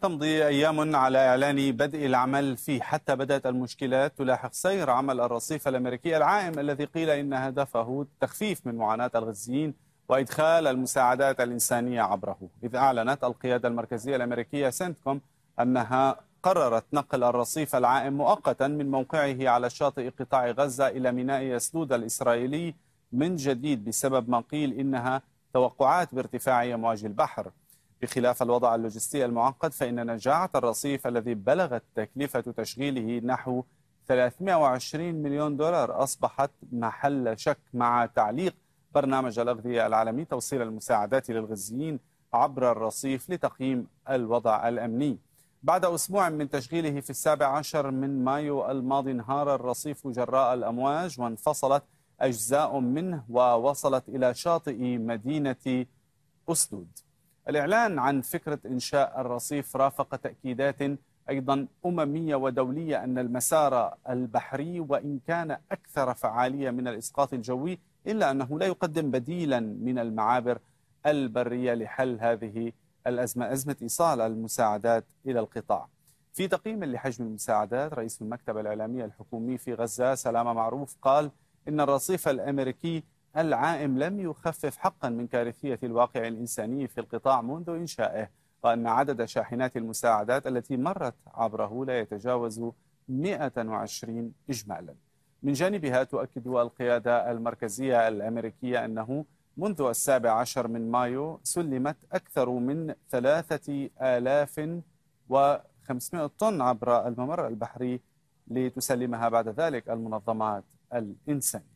تمضي أيام على إعلان بدء العمل فيه حتى بدأت المشكلات تلاحق سير عمل الرصيف الأمريكي العائم الذي قيل إن هدفه التخفيف من معاناة الغزيين وإدخال المساعدات الإنسانية عبره إذ أعلنت القيادة المركزية الأمريكية سنتكوم أنها قررت نقل الرصيف العائم مؤقتا من موقعه على شاطئ قطاع غزة إلى ميناء يسدود الإسرائيلي من جديد بسبب ما قيل إنها توقعات بارتفاع امواج البحر بخلاف الوضع اللوجستي المعقد فإن نجاعة الرصيف الذي بلغت تكلفة تشغيله نحو 320 مليون دولار أصبحت محل شك مع تعليق برنامج الأغذية العالمي توصيل المساعدات للغزيين عبر الرصيف لتقييم الوضع الأمني بعد أسبوع من تشغيله في السابع عشر من مايو الماضي انهار الرصيف جراء الأمواج وانفصلت أجزاء منه ووصلت إلى شاطئ مدينة أسدود الإعلان عن فكرة إنشاء الرصيف رافق تأكيدات أيضا أممية ودولية أن المسار البحري وإن كان أكثر فعالية من الإسقاط الجوي إلا أنه لا يقدم بديلا من المعابر البرية لحل هذه الأزمة أزمة إيصال المساعدات إلى القطاع في تقييم لحجم المساعدات رئيس المكتب الإعلامي الحكومي في غزة سلامة معروف قال إن الرصيف الأمريكي العائم لم يخفف حقا من كارثية الواقع الإنساني في القطاع منذ إنشائه وأن عدد شاحنات المساعدات التي مرت عبره لا يتجاوز 120 إجمالا من جانبها تؤكد القيادة المركزية الأمريكية أنه منذ السابع عشر من مايو سلمت أكثر من ثلاثة وخمسمائة طن عبر الممر البحري لتسلمها بعد ذلك المنظمات الإنسانية